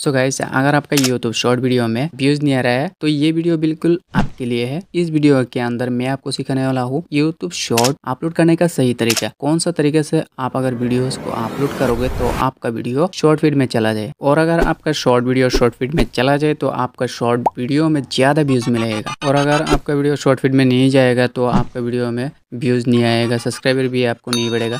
सो so guys अगर आपका YouTube short video में व्यूज नहीं आ रहा है तो ये वीडियो बिल्कुल आपके लिए है इस वीडियो के अंदर मैं आपको सिखाने वाला हूँ यूट्यूब शॉर्ट अपलोड करने का सही तरीका कौन सा तरीके से आप अगर वीडियोस को अपलोड करोगे तो आपका वीडियो शॉर्ट फीड में चला जाए और अगर आपका शॉर्ट वीडियो शॉर्ट फीड में चला जाए तो आपका शॉर्ट वीडियो में ज्यादा व्यूज मिलेगा और अगर आपका वीडियो शॉर्ट फीड में नहीं जाएगा तो आपका वीडियो में व्यूज नहीं आएगा सब्सक्राइबर भी आपको नहीं बढ़ेगा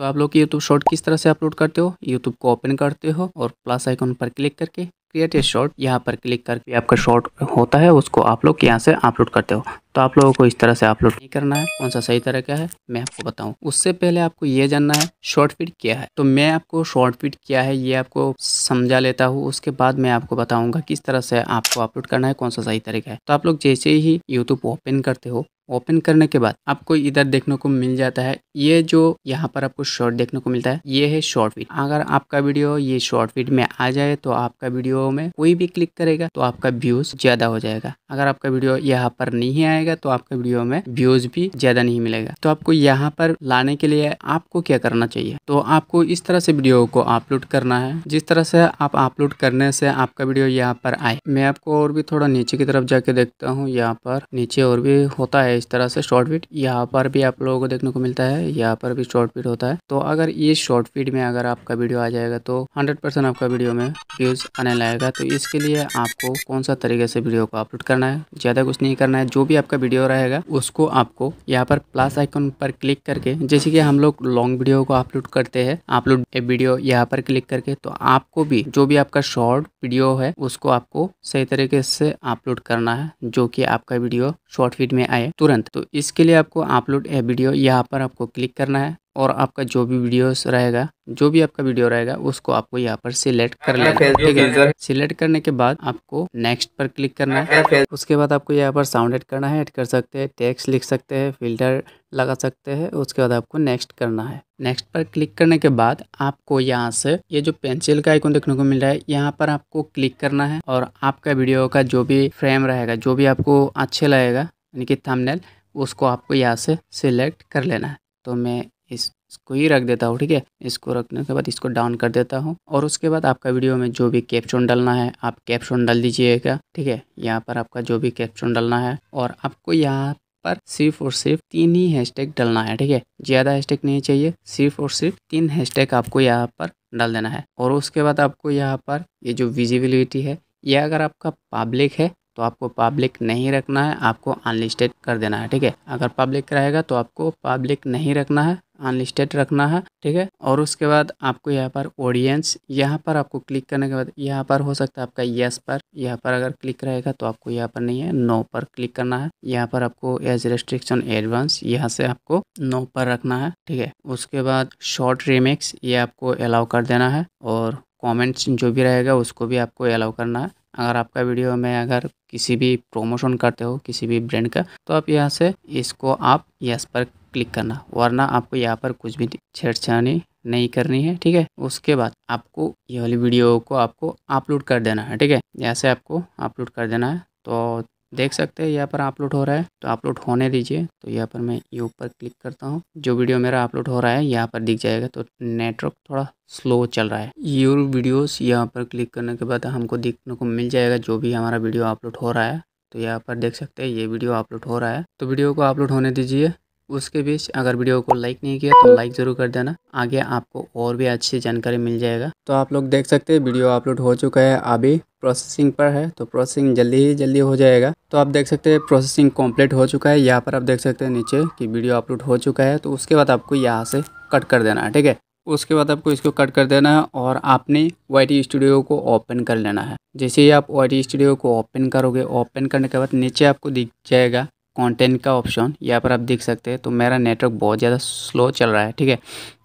तो आप लोग यूट्यूब शॉर्ट किस तरह से अपलोड करते हो यूट्यूब को ओपन करते हो और प्लस आइकन पर क्लिक करके क्रिएट ए शॉर्ट यहाँ पर क्लिक करके आपका शॉर्ट होता है उसको आप लोग यहाँ से अपलोड करते हो तो आप लोगों को इस तरह से अपलोड नहीं करना है कौन सा सही क्या है मैं आपको बताऊं उससे पहले आपको ये जानना है शॉर्ट फिट क्या है तो मैं आपको शॉर्ट फिट क्या है ये आपको समझा लेता हूँ उसके बाद मैं आपको बताऊंगा किस तरह से आपको अपलोड करना है कौन सा सही तरीका है तो आप लोग जैसे ही यूट्यूब ओपन करते हो ओपन करने के बाद आपको इधर देखने को मिल जाता है ये जो यहाँ पर आपको शॉर्ट देखने को मिलता है ये है शॉर्ट फीड अगर आपका वीडियो ये शॉर्ट फीड में आ जाए तो आपका वीडियो में कोई भी क्लिक करेगा तो आपका व्यूज ज्यादा हो जाएगा अगर आपका वीडियो यहाँ पर नहीं आएगा तो आपका वीडियो में व्यूज भी ज्यादा नहीं मिलेगा तो आपको यहाँ पर लाने के लिए आपको क्या करना चाहिए तो आपको इस तरह से वीडियो को अपलोड करना है जिस तरह से आप अपलोड करने से आपका वीडियो यहाँ पर आए मैं आपको और भी थोड़ा नीचे की तरफ जाके देखता हूँ यहाँ पर नीचे और भी होता है इस तरह से शॉर्ट फीड यहाँ पर भी आप लोगों को देखने को मिलता है यहाँ पर भी शॉर्ट फीड होता है तो अगर ये शॉर्ट फीड में अगर आपका वीडियो आ जाएगा तो हंड्रेड आपका वीडियो में व्यूज आने लगेगा तो इसके लिए आपको कौन सा तरीके से वीडियो को अपलोड करना है ज़्यादा कुछ नहीं करना है जो भी आपका वीडियो रहेगा उसको आपको यहाँ पर प्लस आइकन पर क्लिक करके जैसे कि हम लोग लॉन्ग वीडियो को अपलोड करते हैं अपलोड वीडियो यहाँ पर क्लिक करके तो आपको भी जो भी आपका शॉर्ट वीडियो है उसको आपको सही तरीके से अपलोड करना है जो कि आपका वीडियो शॉर्ट फीड में आए तुरंत तो तुरंत तो इसके लिए आपको अपलोड ए वीडियो यहाँ पर आपको क्लिक करना है और आपका जो भी वीडियोस रहेगा जो भी आपका वीडियो रहेगा उसको आपको यहाँ पर सिलेक्ट कर लेना है ठीक है सिलेक्ट करने के बाद आपको नेक्स्ट पर क्लिक करना है उसके बाद आपको यहाँ पर साउंड एड करना है ऐड कर सकते हैं टेक्स्ट लिख सकते हैं फिल्टर लगा सकते हैं उसके बाद आपको नेक्स्ट करना है नेक्स्ट पर क्लिक करने के बाद आपको यहाँ से ये जो पेंसिल का आइकन देखने को मिल रहा है यहाँ पर आपको क्लिक करना है और आपका वीडियो का जो भी फ्रेम रहेगा जो भी आपको अच्छे लगेगा यानी कि थंबनेल उसको आपको यहाँ से सिलेक्ट कर लेना है तो मैं इस इसको ही रख देता हूँ ठीक है इसको रखने के बाद इसको डाउन कर देता हूँ और उसके बाद आपका वीडियो में जो भी कैप्शन डालना है आप कैप्शन डाल दीजिएगा ठीक है यहाँ पर आपका जो भी कैप्शन डालना है और आपको यहाँ पर सिर्फ और सिर्फ तीन ही हैशटैग डालना है ठीक है ज़्यादा हैशटैग नहीं चाहिए सिर्फ और सिर्फ तीन हैशटैग आपको यहाँ पर डाल देना है और उसके बाद आपको यहाँ पर ये यह जो विजिबिलिटी है ये अगर आपका पब्लिक है तो आपको पब्लिक नहीं रखना है आपको अनलिस्टेड कर देना है ठीक है अगर पब्लिक रहेगा तो आपको पब्लिक नहीं रखना है अनलिस्टेड रखना है ठीक है और उसके बाद आपको यहाँ पर ऑडियंस यहाँ पर आपको क्लिक करने के बाद यहाँ पर हो सकता है आपका यस पर यहाँ पर अगर क्लिक रहेगा तो आपको यहाँ पर नहीं है नो पर क्लिक करना है यहाँ पर आपको एज रेस्ट्रिक्शन एडवांस यहाँ से आपको नो पर रखना है ठीक है उसके बाद शॉर्ट रिमिक्स ये आपको अलाउ कर देना है और कॉमेंट्स जो भी रहेगा उसको भी आपको अलाउ करना है अगर आपका वीडियो में अगर किसी भी प्रोमोशन करते हो किसी भी ब्रांड का तो आप यहाँ से इसको आप यस पर क्लिक करना वरना आपको यहाँ पर कुछ भी छेड़छाड़ी नहीं करनी है ठीक है उसके बाद आपको ये वाली वीडियो को आपको अपलोड कर देना है ठीक है यहाँ से आपको अपलोड कर देना है तो देख सकते हैं यहाँ पर अपलोड हो रहा है तो अपलोड होने दीजिए तो यहाँ पर मैं ये ऊपर क्लिक करता हूँ जो वीडियो मेरा अपलोड हो रहा है यहाँ पर दिख जाएगा तो नेटवर्क थोड़ा स्लो चल रहा है योर वीडियोस यहाँ पर क्लिक करने के बाद हमको देखने को मिल जाएगा जो भी हमारा वीडियो अपलोड हो रहा है तो यहाँ पर देख सकते हैं ये वीडियो अपलोड हो रहा है तो वीडियो को अपलोड होने दीजिए उसके बीच अगर वीडियो को लाइक नहीं किया तो लाइक ज़रूर कर देना आगे आपको और भी अच्छी जानकारी मिल जाएगा तो आप लोग देख सकते हैं वीडियो अपलोड हो चुका है अभी प्रोसेसिंग पर है तो प्रोसेसिंग जल्दी ही जल्दी हो जाएगा तो आप देख सकते हैं प्रोसेसिंग कंप्लीट हो चुका है यहाँ पर आप देख सकते हैं नीचे कि वीडियो अपलोड हो चुका है तो उसके बाद आपको यहाँ से कट कर देना है ठीक है उसके बाद आपको इसको कट कर देना है और आपने वाई स्टूडियो को ओपन कर लेना है जैसे ही आप वाई स्टूडियो को ओपन करोगे ओपन करने के बाद नीचे आपको दिख जाएगा कंटेंट का ऑप्शन यहाँ पर आप देख सकते हैं तो मेरा नेटवर्क बहुत ज़्यादा स्लो चल रहा है ठीक है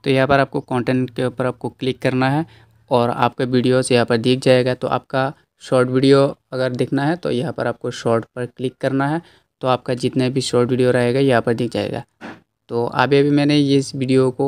तो यहाँ पर आपको कंटेंट के ऊपर आपको क्लिक करना है और आपका वीडियोस यहाँ पर दिख जाएगा तो आपका शॉर्ट वीडियो अगर देखना है तो यहाँ पर आपको शॉर्ट पर क्लिक करना है तो आपका जितने भी शॉर्ट वीडियो रहेगा यहाँ पर दिख जाएगा तो अभी अभी मैंने इस वीडियो को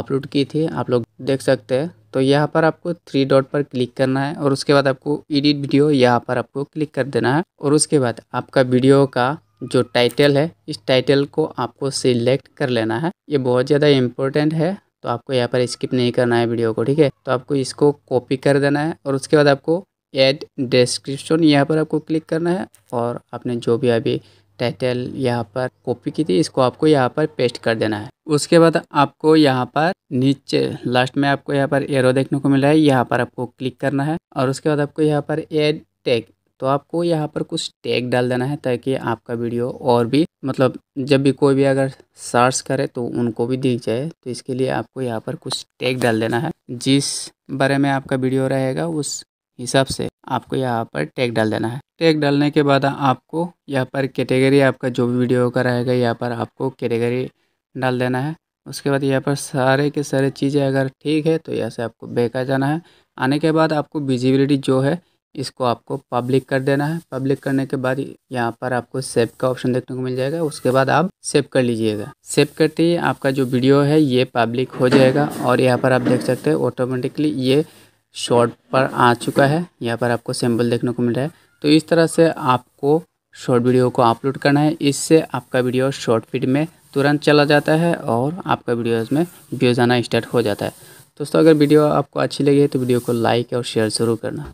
अपलोड की थी आप लोग देख सकते हैं तो यहाँ पर आपको थ्री डॉट पर क्लिक करना है और उसके बाद आपको एडिट वीडियो यहाँ पर आपको क्लिक कर देना है और उसके बाद आपका वीडियो का जो टाइटल है इस टाइटल को आपको सिलेक्ट कर लेना है ये बहुत ज़्यादा इम्पोर्टेंट है तो आपको यहाँ पर स्किप नहीं करना है वीडियो को ठीक है तो आपको इसको कॉपी कर देना है और उसके बाद आपको एड डिस्क्रिप्शन यहाँ पर आपको क्लिक करना है और आपने जो भी अभी टाइटल यहाँ पर कॉपी की थी इसको आपको यहाँ पर पेस्ट कर देना है उसके बाद आपको यहाँ पर नीचे लास्ट में आपको यहाँ पर एरो देखने को मिला है यहाँ पर आपको क्लिक करना है और उसके बाद आपको यहाँ पर एड टैग तो आपको यहाँ पर कुछ टैग डाल देना है ताकि आपका वीडियो और भी मतलब जब भी कोई भी अगर सर्च करे तो उनको भी दिख जाए तो इसके लिए आपको यहाँ पर कुछ टैग डाल देना है जिस बारे में आपका वीडियो रहेगा उस हिसाब से आपको यहाँ पर टैग डाल देना है टैग डालने के बाद आपको यहाँ पर कैटेगरी आपका जो भी वीडियो का रहेगा यहाँ पर आपको कैटेगरी डाल देना है उसके बाद यहाँ पर सारे के सारे चीज़ें अगर ठीक है तो यहाँ से आपको बेका जाना है आने के बाद आपको विजिबिलिटी जो है इसको आपको पब्लिक कर देना है पब्लिक करने के बाद यहाँ पर आपको सेव का ऑप्शन देखने को मिल जाएगा उसके बाद आप सेव कर लीजिएगा सेव करते ही आपका जो वीडियो है ये पब्लिक हो जाएगा और यहाँ पर आप देख सकते हैं ऑटोमेटिकली ये शॉर्ट पर आ चुका है यहाँ पर आपको सिंबल देखने को मिल रहा है तो इस तरह से आपको शॉर्ट वीडियो को अपलोड करना है इससे आपका वीडियो शॉर्ट फीड में तुरंत चला जाता है और आपका वीडियोज़ में व्यूज़ आना स्टार्ट हो जाता है दोस्तों अगर वीडियो आपको अच्छी लगी है तो वीडियो को लाइक और शेयर ज़रूर करना